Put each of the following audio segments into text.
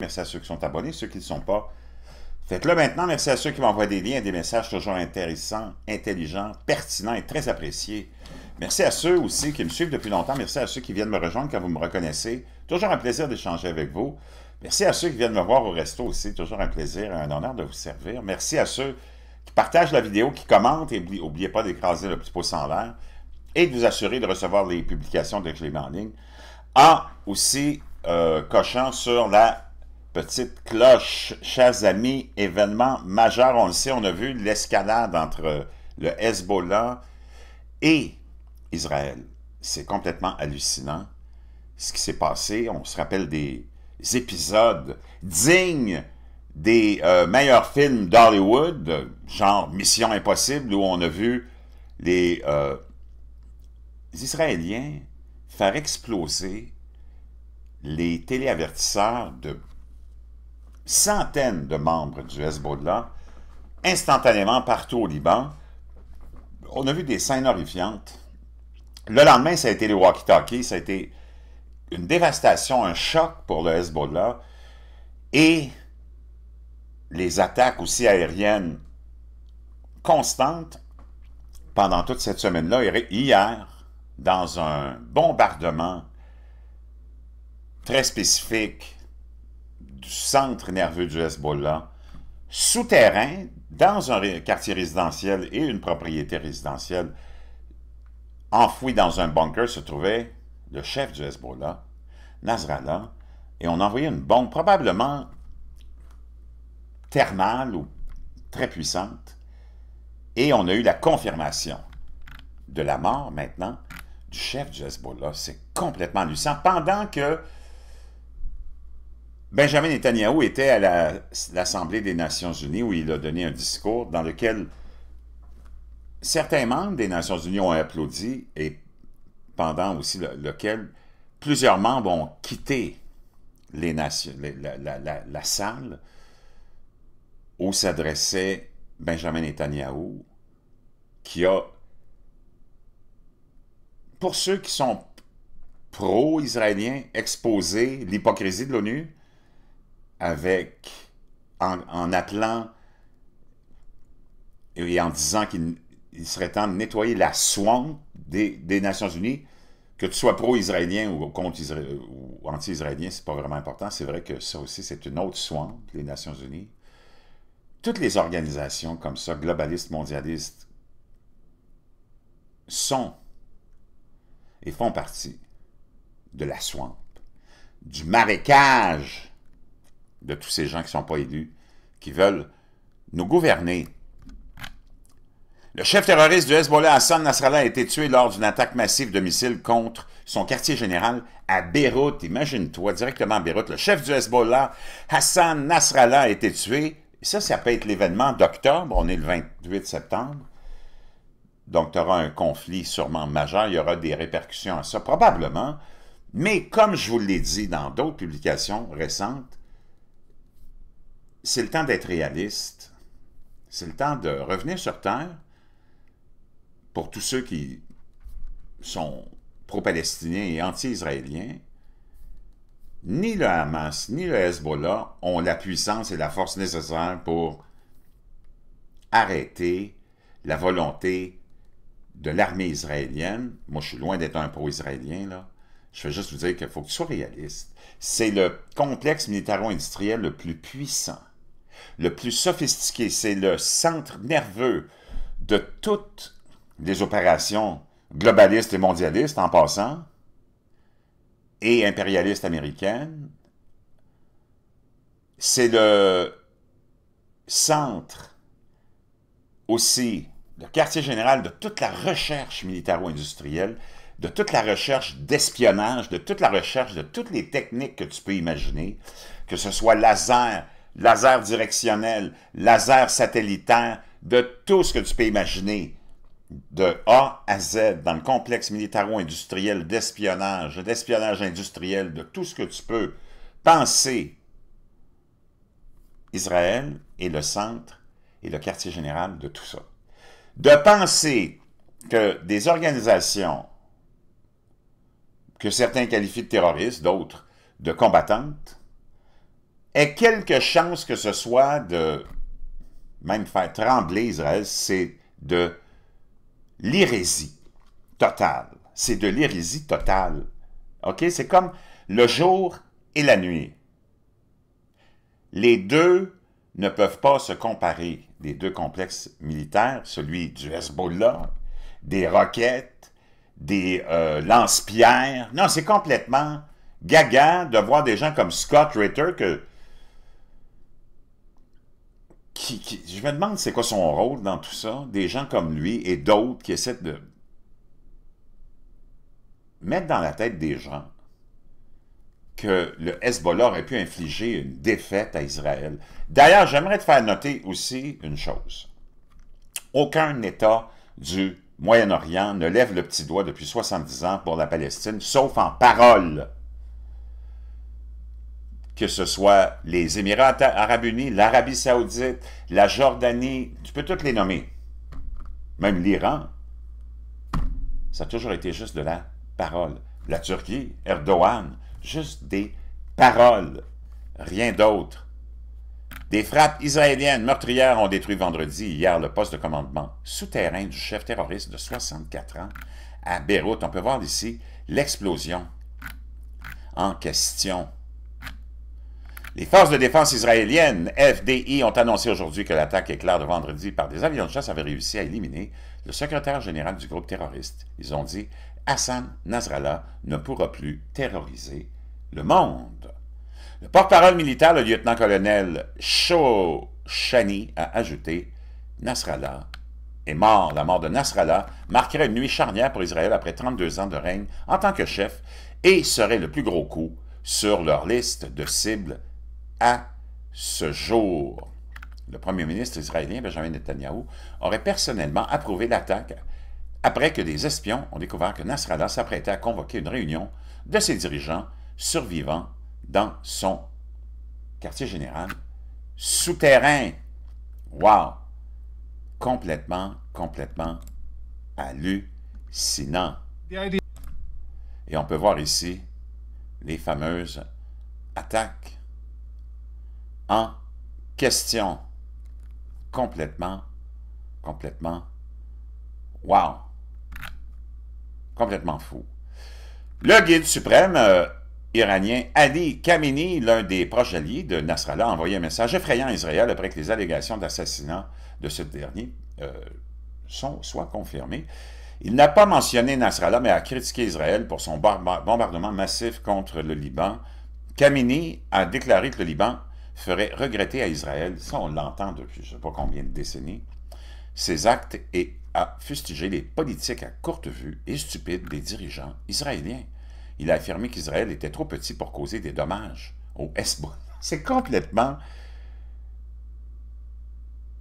Merci à ceux qui sont abonnés, ceux qui ne le sont pas. Faites-le maintenant. Merci à ceux qui m'envoient des liens, des messages toujours intéressants, intelligents, pertinents et très appréciés. Merci à ceux aussi qui me suivent depuis longtemps. Merci à ceux qui viennent me rejoindre quand vous me reconnaissez. Toujours un plaisir d'échanger avec vous. Merci à ceux qui viennent me voir au resto aussi. Toujours un plaisir et un honneur de vous servir. Merci à ceux qui partagent la vidéo, qui commentent. Et n'oubliez pas d'écraser le petit pouce en l'air et de vous assurer de recevoir les publications de que je en ligne. En ah, aussi euh, cochant sur la Petite cloche, chers amis, événement majeur, on le sait, on a vu l'escalade entre le Hezbollah et Israël. C'est complètement hallucinant ce qui s'est passé. On se rappelle des épisodes dignes des euh, meilleurs films d'Hollywood, genre Mission Impossible, où on a vu les, euh, les Israéliens faire exploser les téléavertisseurs de centaines de membres du Hezbollah instantanément partout au Liban. On a vu des scènes horrifiantes. Le lendemain, ça a été les walkie-talkies, ça a été une dévastation, un choc pour le Hezbollah et les attaques aussi aériennes constantes pendant toute cette semaine-là. Hier, dans un bombardement très spécifique du centre nerveux du Hezbollah, souterrain, dans un quartier résidentiel et une propriété résidentielle, enfoui dans un bunker, se trouvait le chef du Hezbollah, Nasrallah, et on envoyait une bombe probablement thermale ou très puissante, et on a eu la confirmation de la mort maintenant du chef du Hezbollah. C'est complètement nuissant, Pendant que Benjamin Netanyahu était à l'Assemblée des Nations Unies où il a donné un discours dans lequel certains membres des Nations Unies ont applaudi et pendant aussi lequel plusieurs membres ont quitté la, la salle où s'adressait Benjamin Netanyahu, qui a, pour ceux qui sont pro-israéliens, exposé l'hypocrisie de l'ONU, avec en, appelant et en disant qu'il serait temps de nettoyer la swamp des, Nations Unies, que tu sois pro-israélien ou anti-israélien, c'est pas vraiment important. C'est vrai que ça aussi, c'est une autre swamp, les Nations Unies. Toutes les organisations comme ça, globalistes, mondialistes, sont et font partie de la swamp, du marécage de tous ces gens qui ne sont pas élus, qui veulent nous gouverner. Le chef terroriste du Hezbollah, Hassan Nasrallah, a été tué lors d'une attaque massive de missiles contre son quartier général à Beyrouth. Imagine-toi, directement à Beyrouth. Le chef du Hezbollah, Hassan Nasrallah, a été tué. Ça, ça peut être l'événement d'octobre. On est le 28 septembre. Donc, tu auras un conflit sûrement majeur. Il y aura des répercussions à ça, probablement. Mais comme je vous l'ai dit dans d'autres publications récentes, c'est le temps d'être réaliste. C'est le temps de revenir sur Terre pour tous ceux qui sont pro-palestiniens et anti-israéliens. Ni le Hamas, ni le Hezbollah ont la puissance et la force nécessaire pour arrêter la volonté de l'armée israélienne. Moi, je suis loin d'être un pro-israélien, là. Je veux juste vous dire qu'il faut que tu sois réaliste. C'est le complexe militaro-industriel le plus puissant le plus sophistiqué, c'est le centre nerveux de toutes les opérations globalistes et mondialistes en passant, et impérialistes américaines. C'est le centre aussi, le quartier général de toute la recherche militaro-industrielle, de toute la recherche d'espionnage, de toute la recherche de toutes les techniques que tu peux imaginer, que ce soit laser, laser directionnel, laser satellitaire, de tout ce que tu peux imaginer, de A à Z, dans le complexe militaro-industriel d'espionnage, d'espionnage industriel, de tout ce que tu peux penser. Israël est le centre et le quartier général de tout ça. De penser que des organisations que certains qualifient de terroristes, d'autres de combattantes, ait quelque chance que ce soit de même faire trembler Israël, c'est de l'hérésie totale. C'est de l'hérésie totale. OK? C'est comme le jour et la nuit. Les deux ne peuvent pas se comparer, les deux complexes militaires, celui du Hezbollah, des roquettes, des euh, lance-pierres. Non, c'est complètement gaga de voir des gens comme Scott Ritter, que je me demande c'est quoi son rôle dans tout ça, des gens comme lui et d'autres qui essaient de mettre dans la tête des gens que le Hezbollah aurait pu infliger une défaite à Israël. D'ailleurs, j'aimerais te faire noter aussi une chose. Aucun État du Moyen-Orient ne lève le petit doigt depuis 70 ans pour la Palestine, sauf en parole que ce soit les Émirats arabes unis, l'Arabie saoudite, la Jordanie, tu peux toutes les nommer. Même l'Iran. Ça a toujours été juste de la parole. La Turquie, Erdogan, juste des paroles. Rien d'autre. Des frappes israéliennes meurtrières ont détruit vendredi hier le poste de commandement souterrain du chef terroriste de 64 ans à Beyrouth. On peut voir ici l'explosion en question. Les forces de défense israéliennes, FDI, ont annoncé aujourd'hui que l'attaque éclair de vendredi par des avions de chasse avait réussi à éliminer le secrétaire général du groupe terroriste. Ils ont dit Hassan Nasrallah ne pourra plus terroriser le monde. Le porte-parole militaire, le lieutenant-colonel Shani, a ajouté Nasrallah est mort. La mort de Nasrallah marquerait une nuit charnière pour Israël après 32 ans de règne en tant que chef et serait le plus gros coup sur leur liste de cibles à ce jour. Le premier ministre israélien Benjamin Netanyahu aurait personnellement approuvé l'attaque après que des espions ont découvert que Nasrallah s'apprêtait à convoquer une réunion de ses dirigeants survivants dans son quartier général souterrain. Wow! Complètement, complètement hallucinant. Et on peut voir ici les fameuses attaques en question. Complètement, complètement, wow, complètement fou. Le guide suprême euh, iranien Ali Khamenei, l'un des proches alliés de Nasrallah, a envoyé un message effrayant à Israël après que les allégations d'assassinat de ce dernier euh, sont, soient confirmées. Il n'a pas mentionné Nasrallah, mais a critiqué Israël pour son bombardement massif contre le Liban. Khamenei a déclaré que le Liban ferait regretter à Israël, ça on l'entend depuis je ne sais pas combien de décennies, ses actes et a fustigé les politiques à courte vue et stupides des dirigeants israéliens. Il a affirmé qu'Israël était trop petit pour causer des dommages au Hezbollah. C'est complètement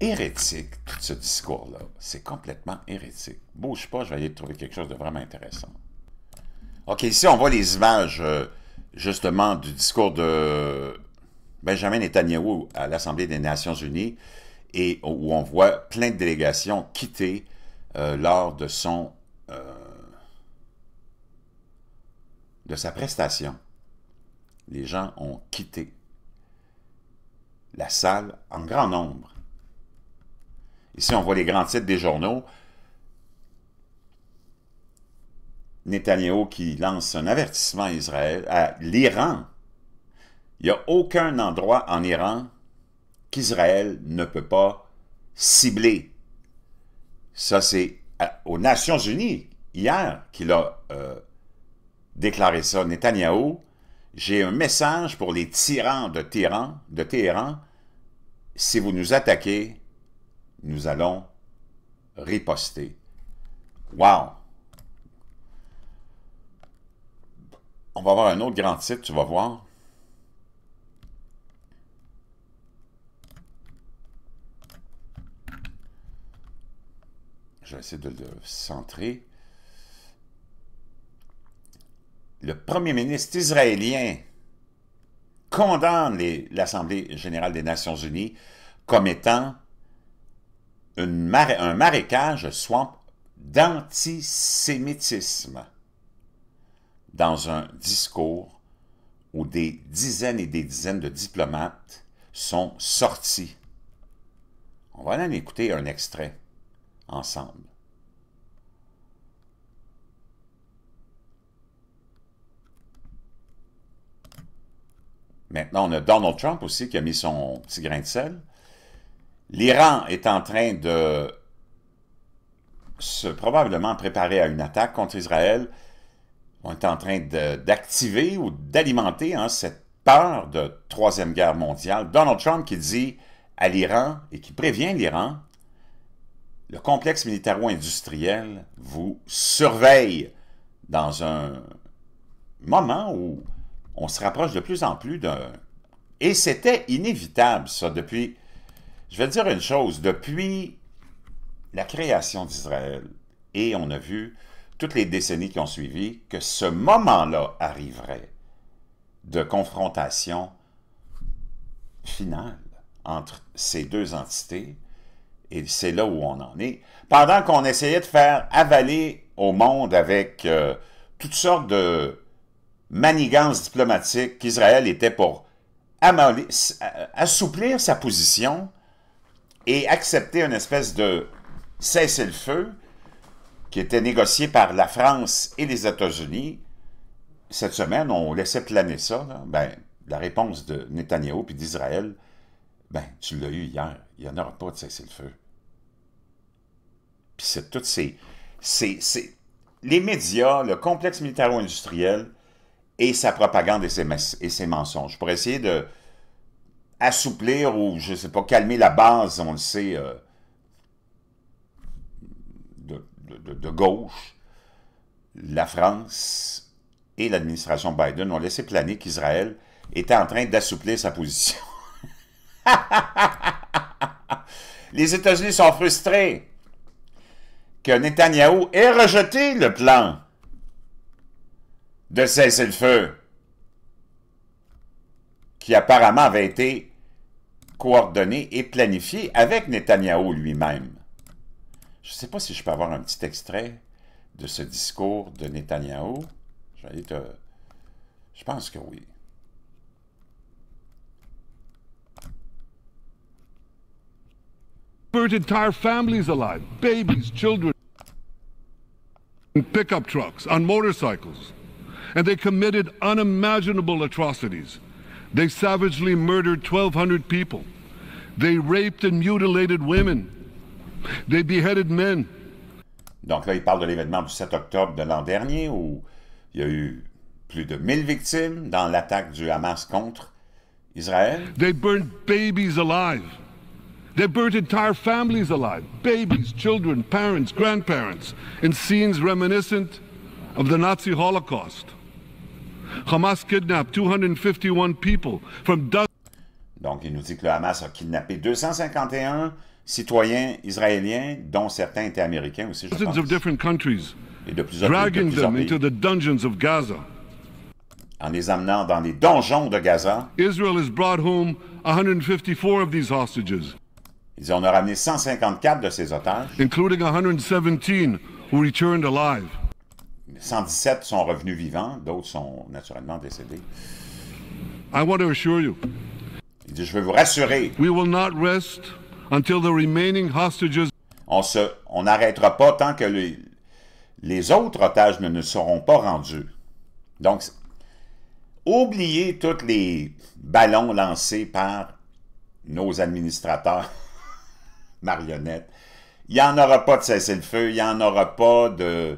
hérétique, tout ce discours-là. C'est complètement hérétique. Bouge pas, je vais aller trouver quelque chose de vraiment intéressant. OK, ici, on voit les images, euh, justement, du discours de Benjamin Netanyahu à l'Assemblée des Nations Unies et où on voit plein de délégations quitter euh, lors de son euh, de sa prestation. Les gens ont quitté la salle en grand nombre. Ici, on voit les grands titres des journaux. Netanyahu qui lance un avertissement à Israël, à l'Iran, il n'y a aucun endroit en Iran qu'Israël ne peut pas cibler. Ça, c'est aux Nations Unies, hier, qu'il a euh, déclaré ça, Netanyahu. J'ai un message pour les tyrans de Téhéran, de Téhéran. Si vous nous attaquez, nous allons riposter. Wow! On va avoir un autre grand titre, tu vas voir. j'essaie de le centrer. Le premier ministre israélien condamne l'Assemblée générale des Nations unies comme étant une un marécage swamp d'antisémitisme dans un discours où des dizaines et des dizaines de diplomates sont sortis. On va en écouter un extrait ensemble. Maintenant, on a Donald Trump aussi qui a mis son petit grain de sel. L'Iran est en train de se probablement préparer à une attaque contre Israël. On est en train d'activer ou d'alimenter hein, cette peur de Troisième Guerre mondiale. Donald Trump qui dit à l'Iran et qui prévient l'Iran le complexe militaro-industriel vous surveille dans un moment où on se rapproche de plus en plus d'un... Et c'était inévitable, ça, depuis... Je vais dire une chose, depuis la création d'Israël, et on a vu toutes les décennies qui ont suivi, que ce moment-là arriverait de confrontation finale entre ces deux entités et c'est là où on en est, pendant qu'on essayait de faire avaler au monde avec euh, toutes sortes de manigances diplomatiques qu'Israël était pour euh, assouplir sa position et accepter une espèce de cessez-le-feu qui était négocié par la France et les États-Unis. Cette semaine, on laissait planer ça. Ben, la réponse de Netanyahu puis d'Israël, ben, tu l'as eu hier il n'y en aura pas de cessez-le-feu. Puis c'est toutes ces, Les médias, le complexe militaro-industriel et sa propagande et ses, et ses mensonges. Pour essayer de assouplir ou, je ne sais pas, calmer la base, on le sait, euh, de, de gauche, la France et l'administration Biden ont laissé planer qu'Israël était en train d'assouplir sa position. les États-Unis sont frustrés que Netanyahou ait rejeté le plan de cesser le feu qui apparemment avait été coordonné et planifié avec Netanyahou lui-même. Je ne sais pas si je peux avoir un petit extrait de ce discours de Netanyahou. je pense que oui. burnt entire families alive, babies, children, in pickup trucks, on motorcycles. And they committed unimaginable atrocities. They savagely murdered 1,200 people. They raped and mutilated women. They beheaded men. Donc là, il parle de l'événement du 7 octobre de l'an dernier où il y a eu plus de 1000 victimes dans l'attaque du Hamas contre Israël. They burned babies alive. They burnt entire families alive babies, children, parents, grandparents in scenes reminiscent of the Nazi Holocaust. Hamas kidnapped 251 people from Donc, il nous dit que le Hamas a kidnappé 251 citoyens israéliens, dont certains étaient américains aussi, je pense. Of different countries, Et de plusieurs, dragging de plusieurs them pays. into the dungeons of Gaza. En les amenant dans les donjons de Gaza. Israel has brought home 154 of these hostages. Ils on ont ramené 154 de ces otages. Including 117 who returned alive. sont revenus vivants, d'autres sont naturellement décédés. Il dit, je veux vous rassurer. We will not rest until the remaining hostages... On on n'arrêtera pas tant que les, les autres otages ne, ne seront pas rendus. Donc, oubliez tous les ballons lancés par nos administrateurs Marionnette. Il n'y en aura pas de cessez-le-feu, il n'y en aura pas de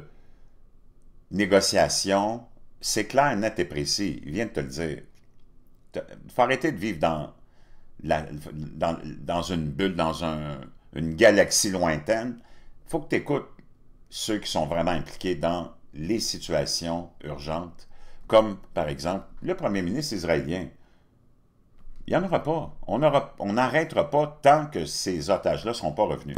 négociation. C'est clair, net et précis. Il vient de te le dire. Il faut arrêter de vivre dans, une bulle, dans une galaxie lointaine. Il faut que tu écoutes ceux qui sont vraiment impliqués dans les situations urgentes, comme par exemple le premier ministre israélien. Il n'y en aura pas. On n'arrêtera pas tant que ces otages-là ne seront pas revenus.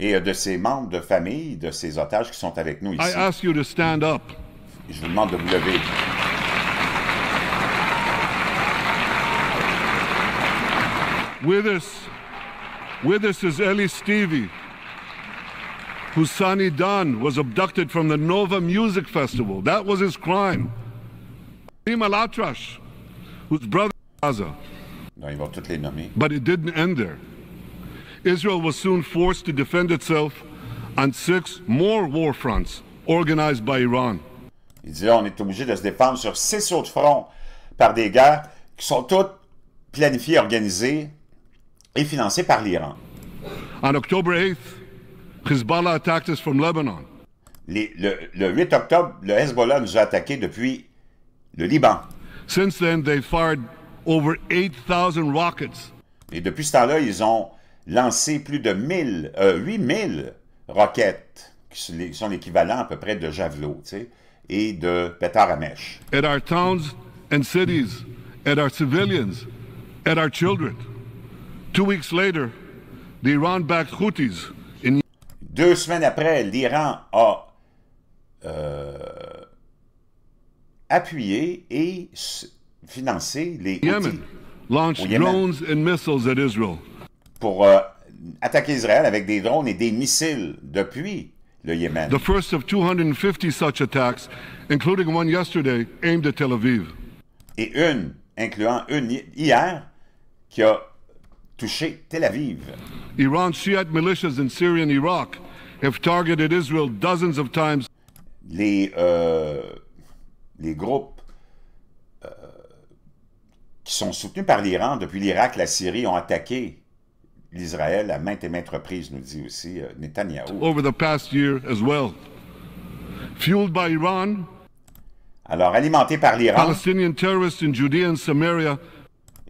Et de ces membres de famille, de ces otages qui sont avec nous ici, je vous demande de vous lever. With us, with us is Ellie Stevie. Husani Dan was abducted from the Nova Music Festival. That was his crime. Karim Al Atrash, whose brother Gaza. But it didn't end there. Israel was soon forced to defend itself on six more war fronts organized by Iran. Il disait on est obligé de se défendre sur six autres fronts par des guerres qui sont toutes planifiées, organisées et financées par l'Iran. On October 8th, Hezbollah attacked us from Lebanon. Les, le, le 8 octobre, le Hezbollah nous a attaqués depuis le Liban. Since then, they've fired over 8,000 rockets. Et depuis ce temps-là, ils ont lancé plus de 1000, euh, 8000 roquettes, qui sont l'équivalent à peu près de javelots, tu sais, et de pétards à mèche. At our towns and cities, at our civilians, at our children. Two weeks later, the Iran-backed Houthis deux semaines après, l'Iran a euh, appuyé et financé les Yemen drones and missiles at Israel. Pour euh, attaquer Israël avec des drones et des missiles depuis le Yémen. The first of 250 such attacks, including one yesterday aimed at Tel Aviv. Et une, incluant une hier, qui a touché Tel Aviv. Iran Shiite militias in Syria and Iraq have targeted Israel dozens of times. Les, euh, les groupes euh, qui sont soutenus par l'Iran depuis l'Irak, la Syrie, ont attaqué l'Israël à maintes et maintes reprises, nous dit aussi euh, Netanyahu. Over the past year as well. Fueled by Iran. Alors, alimenté par l'Iran. Palestinian terrorists in Judea and Samaria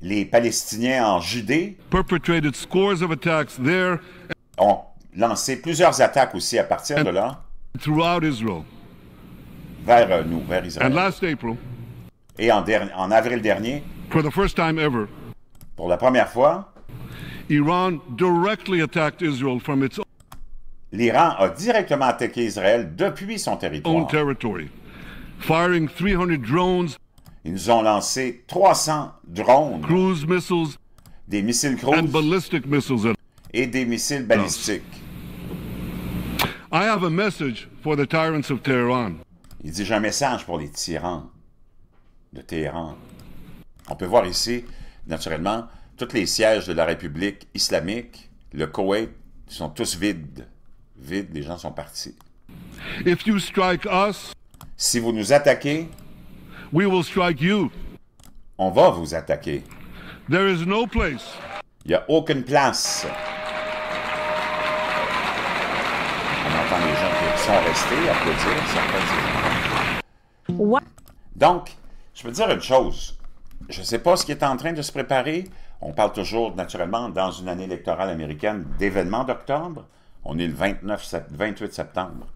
les Palestiniens en Judée ont lancé plusieurs attaques aussi à partir de là vers euh, nous, vers Israël. Et en, avril dernier, pour la première fois, L'Iran a directement attaqué Israël depuis son territoire. Ils nous ont lancé 300 drones. Des missiles cruise. Et des missiles balistiques. I Il dit, j'ai un message pour les tyrans de Téhéran. On peut voir ici, naturellement, tous les sièges de la République islamique, le Koweït, sont tous vides. Vides, les gens sont partis. si vous nous attaquez, you. On va vous attaquer. There is no place. Il n'y a aucune place. On entend les gens qui sont restés applaudir. What? Donc, je veux dire une chose. Je ne sais pas ce qui est en train de se préparer. On parle toujours, naturellement, dans une année électorale américaine, d'événements d'octobre. On est le 29, 28 septembre.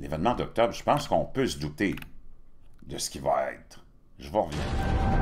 L'événement d'octobre, je pense qu'on peut se douter de ce qui va être. Je vous reviens.